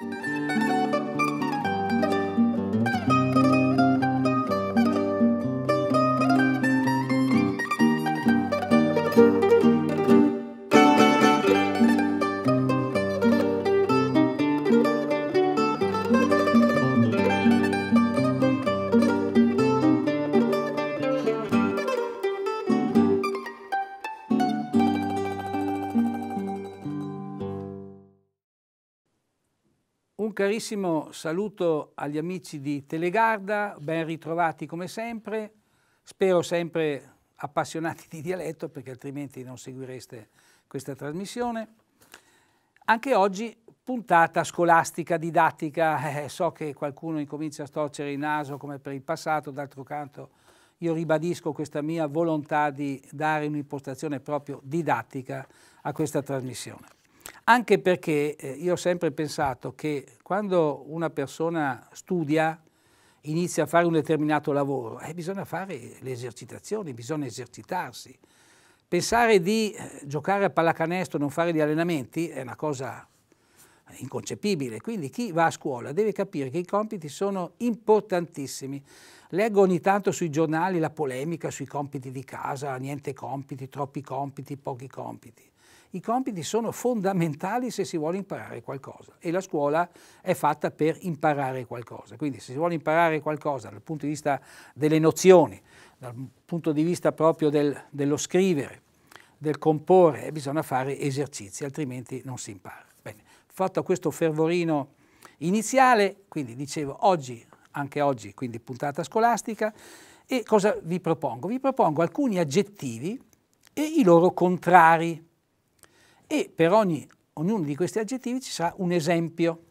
Thank you. Un carissimo saluto agli amici di Telegarda, ben ritrovati come sempre, spero sempre appassionati di dialetto perché altrimenti non seguireste questa trasmissione. Anche oggi puntata scolastica, didattica, eh, so che qualcuno incomincia a storcere il naso come per il passato, d'altro canto io ribadisco questa mia volontà di dare un'impostazione proprio didattica a questa trasmissione anche perché eh, io ho sempre pensato che quando una persona studia, inizia a fare un determinato lavoro, eh, bisogna fare le esercitazioni, bisogna esercitarsi. Pensare di eh, giocare a pallacanestro e non fare gli allenamenti è una cosa inconcepibile. Quindi chi va a scuola deve capire che i compiti sono importantissimi. Leggo ogni tanto sui giornali la polemica sui compiti di casa, niente compiti, troppi compiti, pochi compiti. I compiti sono fondamentali se si vuole imparare qualcosa e la scuola è fatta per imparare qualcosa. Quindi se si vuole imparare qualcosa dal punto di vista delle nozioni, dal punto di vista proprio del, dello scrivere, del comporre, eh, bisogna fare esercizi, altrimenti non si impara. Bene, fatto questo fervorino iniziale, quindi dicevo oggi, anche oggi, quindi puntata scolastica, e cosa vi propongo? Vi propongo alcuni aggettivi e i loro contrari e per ogni, ognuno di questi aggettivi ci sarà un esempio.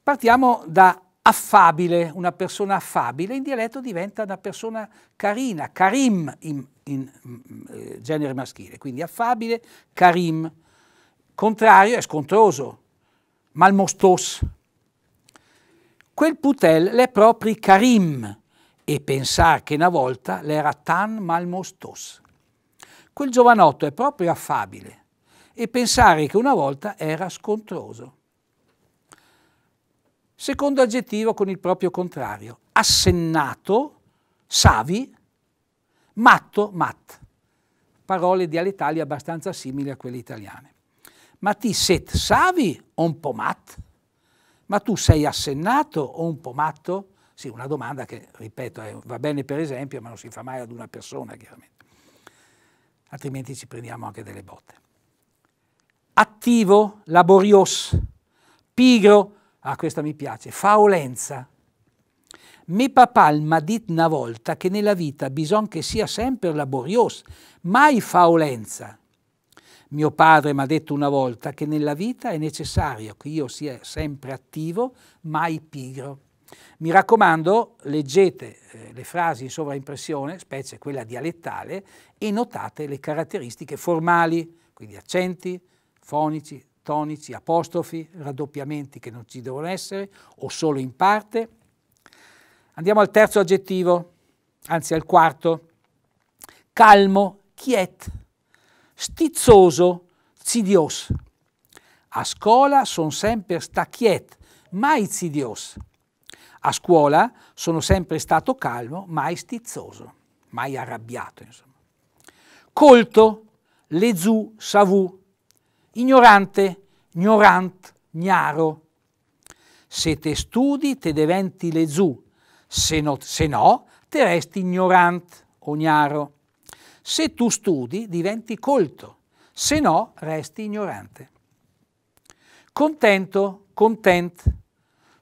Partiamo da affabile, una persona affabile in dialetto diventa una persona carina, karim in, in, in mm, eh, genere maschile, quindi affabile, karim. Contrario è scontroso, malmostos. Quel putel l'è propri karim e pensare che una volta l'era tan malmostos. Quel giovanotto è proprio affabile, e pensare che una volta era scontroso. Secondo aggettivo con il proprio contrario, assennato, savi, matto, mat. Parole dialettali abbastanza simili a quelle italiane. Ma ti set savi o un po' mat? Ma tu sei assennato o un po' matto? Sì, una domanda che, ripeto, eh, va bene per esempio, ma non si fa mai ad una persona, chiaramente. Altrimenti ci prendiamo anche delle botte attivo, laborioso, pigro, ah questa mi piace, faolenza. mi ha detto una volta che nella vita bisogna che sia sempre laborioso, mai faolenza. Mio padre mi ha detto una volta che nella vita è necessario che io sia sempre attivo, mai pigro. Mi raccomando, leggete eh, le frasi in sovraimpressione, specie quella dialettale, e notate le caratteristiche formali, quindi accenti, fonici, tonici, apostrofi, raddoppiamenti che non ci devono essere o solo in parte. Andiamo al terzo aggettivo, anzi al quarto. Calmo, quiet, stizzoso, zidios. A scuola sono sempre sta quiet, mai zidios. A scuola sono sempre stato calmo, mai stizzoso, mai arrabbiato, insomma. Colto, lezu, savu, ignorante, ignorant, gnaro. Se te studi, te diventi lezù, se no, se no te resti ignorant o gnaro. Se tu studi, diventi colto, se no resti ignorante. Contento, content,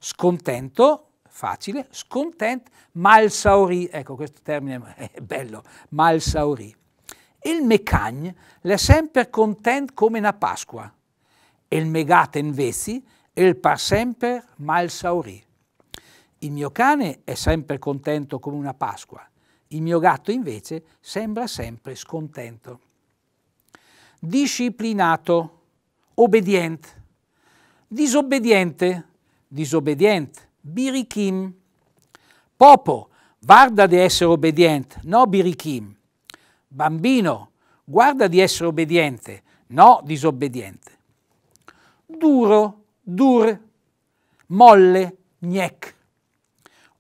scontento, facile, scontent, malsauri, ecco questo termine è bello, malsauri il mecagn l'è sempre content come una Pasqua, il megate invesi il par sempre mal saurì. Il mio cane è sempre contento come una Pasqua, il mio gatto invece sembra sempre scontento. Disciplinato, obbediente, disobbediente, disobbediente, birichim. Popo, guarda di essere obbediente, no birichim. Bambino, guarda di essere obbediente, no disobbediente. Duro, dur, molle, gnec.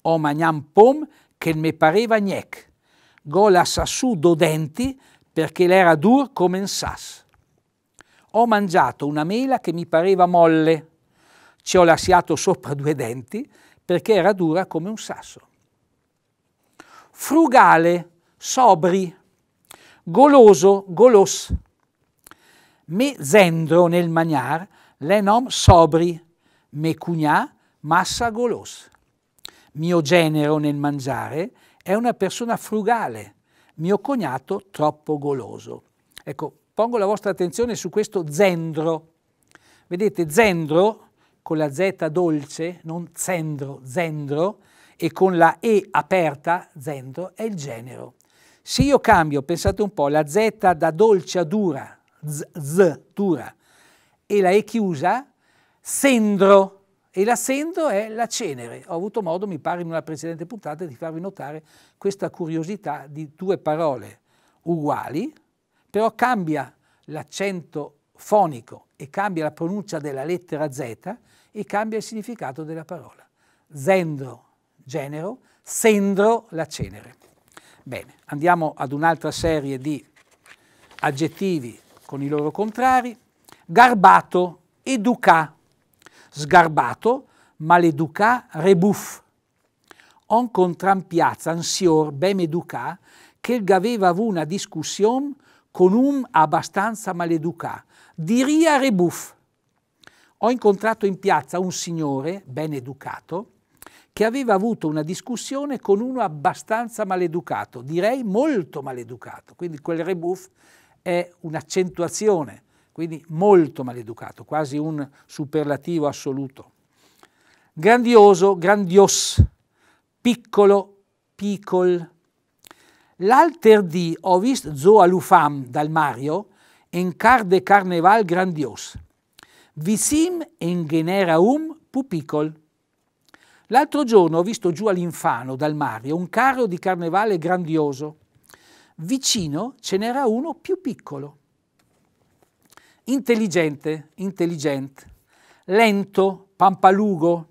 O magnam pom che me pareva gnec. Gola sassù do denti perché l'era dur come un sas. Ho mangiato una mela che mi pareva molle. Ci ho lasciato sopra due denti perché era dura come un sasso. Frugale, sobri, Goloso, golos. me zendro nel magnar, len hom sobri, mecugnà, massa golos. Mio genero nel mangiare è una persona frugale, mio cognato troppo goloso. Ecco, pongo la vostra attenzione su questo zendro. Vedete, zendro con la Z dolce, non zendro, zendro, e con la E aperta, zendro, è il genero. Se io cambio, pensate un po', la Z da dolce a dura, z, z dura, e la E chiusa, sendro, e la sendo è la cenere. Ho avuto modo, mi pare, in una precedente puntata di farvi notare questa curiosità di due parole uguali, però cambia l'accento fonico e cambia la pronuncia della lettera Z e cambia il significato della parola. Zendro, genero, sendro, la cenere. Bene, andiamo ad un'altra serie di aggettivi con i loro contrari. Garbato, educa, sgarbato, maleducà, rebuff. On contrampiazza, ansior, bem educà, che aveva una discussione con un abbastanza maleducà. Diria rebuff. Ho incontrato in piazza un signore ben educato che aveva avuto una discussione con uno abbastanza maleducato, direi molto maleducato, quindi quel rebuff è un'accentuazione, quindi molto maleducato, quasi un superlativo assoluto. Grandioso, grandios, piccolo, piccol. L'alter di ho visto Zoalufam dal Mario en car de carneval grandios. Visim en generaum pupicol. L'altro giorno ho visto giù all'Infano, dal Mario, un carro di carnevale grandioso. Vicino ce n'era uno più piccolo. Intelligente, intelligente, lento, pampalugo.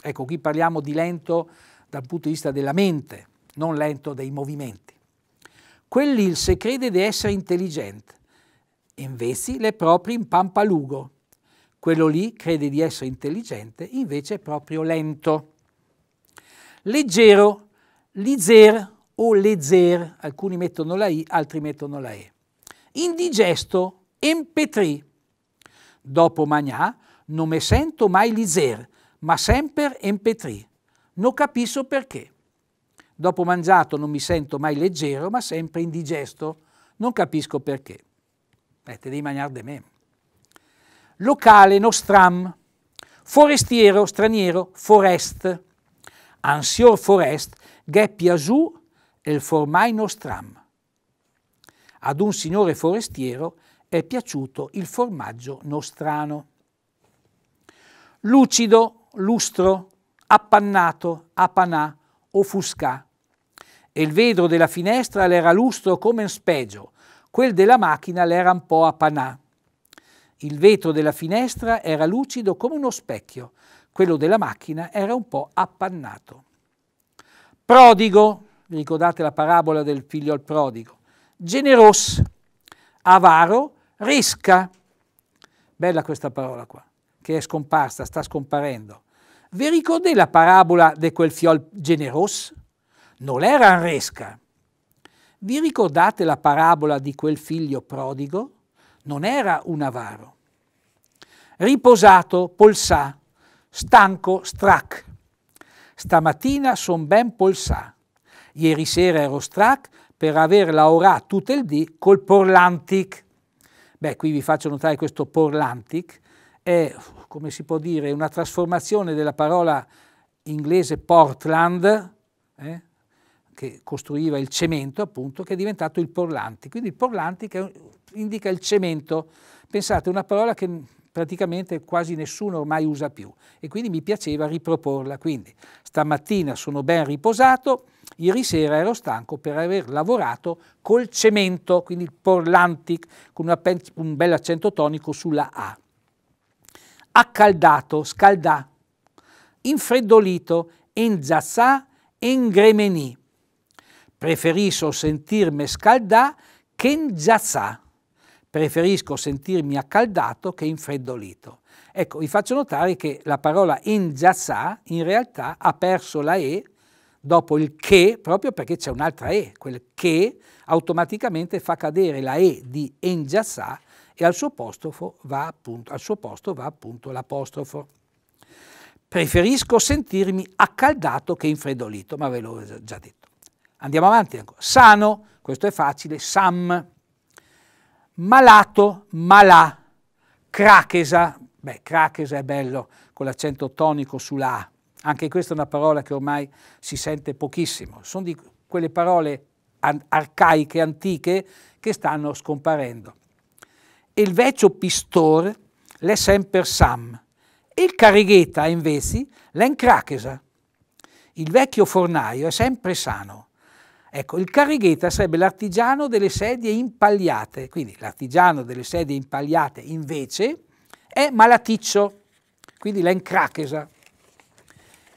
Ecco, qui parliamo di lento dal punto di vista della mente, non lento dei movimenti. Quell'ilse crede di essere intelligente, invece l'è proprio in pampalugo. Quello lì crede di essere intelligente, invece è proprio lento leggero, lizer o lezer, alcuni mettono la i, altri mettono la e. Indigesto, empetri. Dopo magnà, non me sento mai lizer, ma sempre empetri. Non capisco perché. Dopo mangiato non mi sento mai leggero, ma sempre indigesto. Non capisco perché. Eh, te devi mangiare de me. Locale nostram. Forestiero, straniero, forest ansior forest che piasù il formai nostram. Ad un signore forestiero è piaciuto il formaggio nostrano. Lucido, lustro, appannato, apanà, offuscà. il vetro della finestra l'era lustro come un spegio, quel della macchina l'era un po' apanà. Il vetro della finestra era lucido come uno specchio, quello della macchina era un po' appannato. Prodigo, ricordate la parabola del figlio al prodigo, generos, avaro, risca. Bella questa parola qua, che è scomparsa, sta scomparendo. Vi ricordate la parabola di quel fiol generos? Non era resca. Vi ricordate la parabola di quel figlio prodigo? Non era un avaro. Riposato, polsà, Stanco strac. Stamattina son ben polsà. Ieri sera ero strac per aver lavorato tutto il dì col Porlantic. Beh, qui vi faccio notare questo Porlantic. È, come si può dire, una trasformazione della parola inglese Portland, eh, che costruiva il cemento, appunto, che è diventato il Porlantic. Quindi il Porlantic è, indica il cemento. Pensate, una parola che praticamente quasi nessuno ormai usa più e quindi mi piaceva riproporla. Quindi stamattina sono ben riposato, ieri sera ero stanco per aver lavorato col cemento, quindi il Porlantic, con una, un bel accento tonico sulla A. Accaldato, scaldà, infreddolito, enzazzà, engremenì. Preferisco sentirmi scaldà che enzazzà preferisco sentirmi accaldato che infreddolito. Ecco, vi faccio notare che la parola ingiazzà in realtà ha perso la E dopo il che, proprio perché c'è un'altra E, quel che automaticamente fa cadere la E di ingiazzà e al suo, va appunto, al suo posto va appunto l'apostrofo. Preferisco sentirmi accaldato che infreddolito, ma ve l'ho già detto. Andiamo avanti ancora. Sano, questo è facile, sam malato, malà, crachesa, beh crachesa è bello con l'accento tonico sulla A, anche questa è una parola che ormai si sente pochissimo, sono di quelle parole arcaiche, antiche, che stanno scomparendo. E il vecchio pistor l'è sempre sam, e il carigheta invece l'è in crachesa. Il vecchio fornaio è sempre sano, Ecco, il carigheta sarebbe l'artigiano delle sedie impagliate, quindi l'artigiano delle sedie impagliate invece è malaticcio, quindi la encrachesa.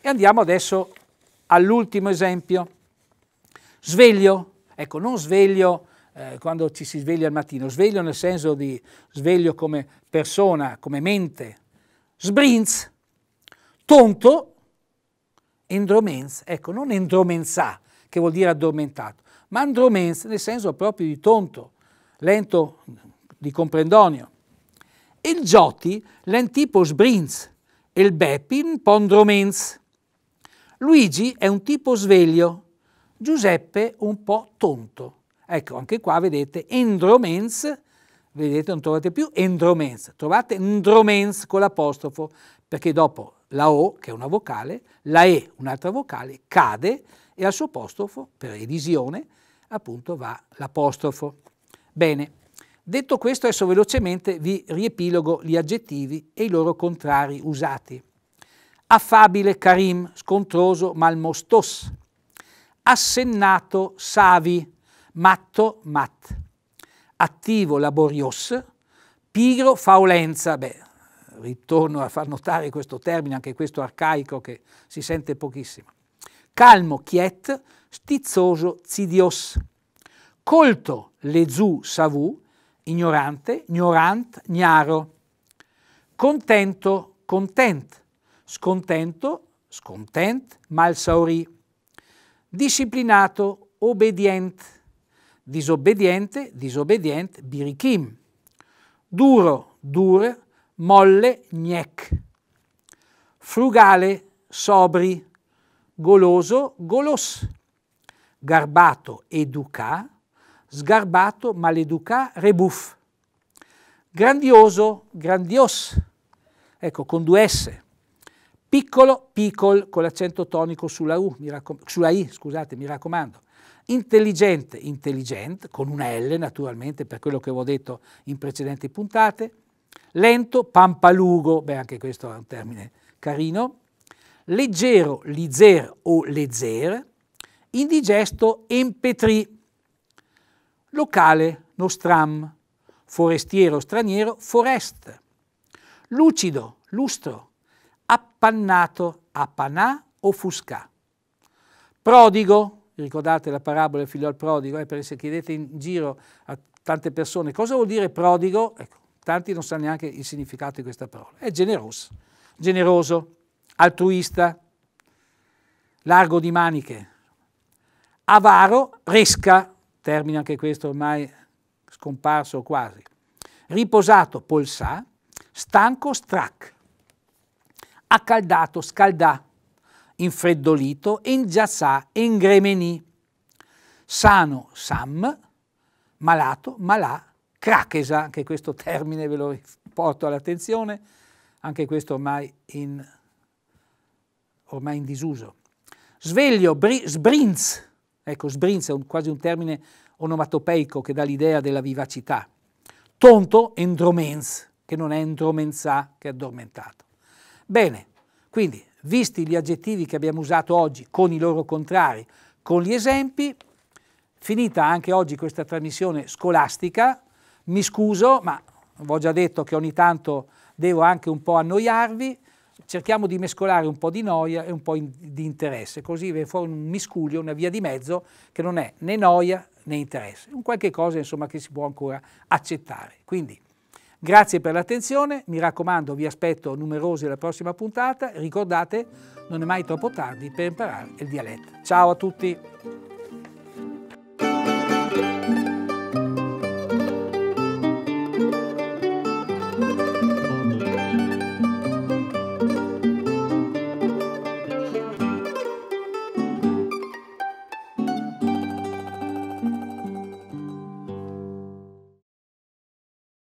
E andiamo adesso all'ultimo esempio. Sveglio, ecco, non sveglio eh, quando ci si sveglia al mattino, sveglio nel senso di sveglio come persona, come mente. Sbrinz, tonto, endromenz, ecco, non endromenzà, che vuol dire addormentato, ma andromens nel senso proprio di tonto, lento di comprendonio. Il Gioti l'antipos brins e il Beppin pondromens. Luigi è un tipo sveglio, Giuseppe un po' tonto. Ecco, anche qua vedete endromens, vedete non trovate più endromens, trovate ndromens con l'apostrofo, perché dopo la O, che è una vocale, la E, un'altra vocale, cade e al suo apostrofo, per revisione, appunto va l'apostrofo. Bene, detto questo adesso velocemente vi riepilogo gli aggettivi e i loro contrari usati. Affabile carim, scontroso Malmostos, assennato Savi, matto Mat, attivo Laborios, pigro Faulenza, beh, ritorno a far notare questo termine, anche questo arcaico che si sente pochissimo calmo chiet, stizzoso zidios. Colto le zu savu, ignorante, ignorant, gnaro. Contento, content, scontento, scontent, malsauri. Disciplinato, obedient, disobbediente, disobedient, birichim. Duro, dur, molle, gnec. Frugale, sobri goloso, golos, garbato, educa, sgarbato, maleducà, rebuff, grandioso, grandios, ecco, con due S, piccolo, piccol, con l'accento tonico sulla, U, sulla I, scusate, mi raccomando, intelligente, intelligent, con una L naturalmente per quello che avevo detto in precedenti puntate, lento, pampalugo, beh anche questo è un termine carino, leggero lizer o lezer, indigesto empetri, locale nostram, forestiero straniero forest, lucido lustro, appannato appanà o fusca, prodigo ricordate la parabola del figlio al prodigo, eh, perché se chiedete in giro a tante persone cosa vuol dire prodigo, ecco, tanti non sanno neanche il significato di questa parola, è generoso, generoso altruista, largo di maniche, avaro, resca, termine anche questo ormai scomparso quasi, riposato, polsà, stanco, strac, accaldato, scaldà, infreddolito, engiazzà, engremenì, sano, sam, malato, malà, crachesa, anche questo termine ve lo porto all'attenzione, anche questo ormai in ormai in disuso. Sveglio, bri, sbrinz, ecco sbrinz è un, quasi un termine onomatopeico che dà l'idea della vivacità. Tonto, endromenz, che non è endromensà, che è addormentato. Bene, quindi, visti gli aggettivi che abbiamo usato oggi, con i loro contrari, con gli esempi, finita anche oggi questa trasmissione scolastica, mi scuso, ma vi ho già detto che ogni tanto devo anche un po' annoiarvi, cerchiamo di mescolare un po' di noia e un po' in, di interesse, così viene fuori un miscuglio, una via di mezzo che non è né noia né interesse, un qualche cosa insomma che si può ancora accettare. Quindi grazie per l'attenzione, mi raccomando vi aspetto numerosi alla prossima puntata, ricordate non è mai troppo tardi per imparare il dialetto. Ciao a tutti!